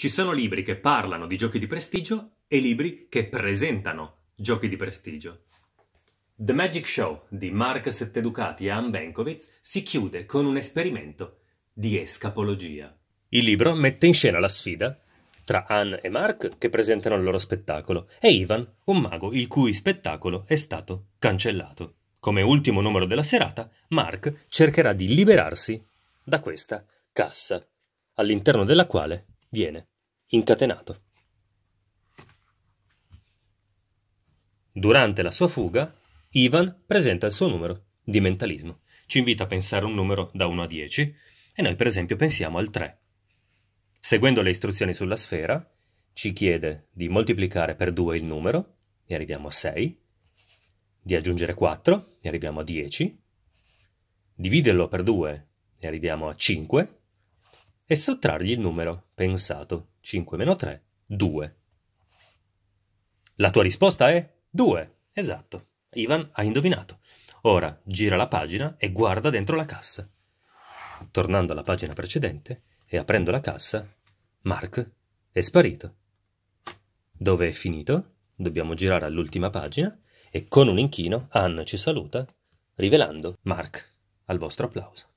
Ci sono libri che parlano di giochi di prestigio e libri che presentano giochi di prestigio. The Magic Show di Mark Setteducati e Anne Benkovitz si chiude con un esperimento di escapologia. Il libro mette in scena la sfida tra Anne e Mark che presentano il loro spettacolo e Ivan, un mago il cui spettacolo è stato cancellato. Come ultimo numero della serata, Mark cercherà di liberarsi da questa cassa, all'interno della quale Viene incatenato. Durante la sua fuga, Ivan presenta il suo numero di mentalismo. Ci invita a pensare un numero da 1 a 10 e noi per esempio pensiamo al 3. Seguendo le istruzioni sulla sfera, ci chiede di moltiplicare per 2 il numero e arriviamo a 6, di aggiungere 4 e arriviamo a 10, dividerlo per 2 e arriviamo a 5 e sottrargli il numero, pensato, 5-3, 2. La tua risposta è 2, esatto. Ivan ha indovinato. Ora gira la pagina e guarda dentro la cassa. Tornando alla pagina precedente e aprendo la cassa, Mark è sparito. Dove è finito? Dobbiamo girare all'ultima pagina e con un inchino Ann ci saluta rivelando Mark al vostro applauso.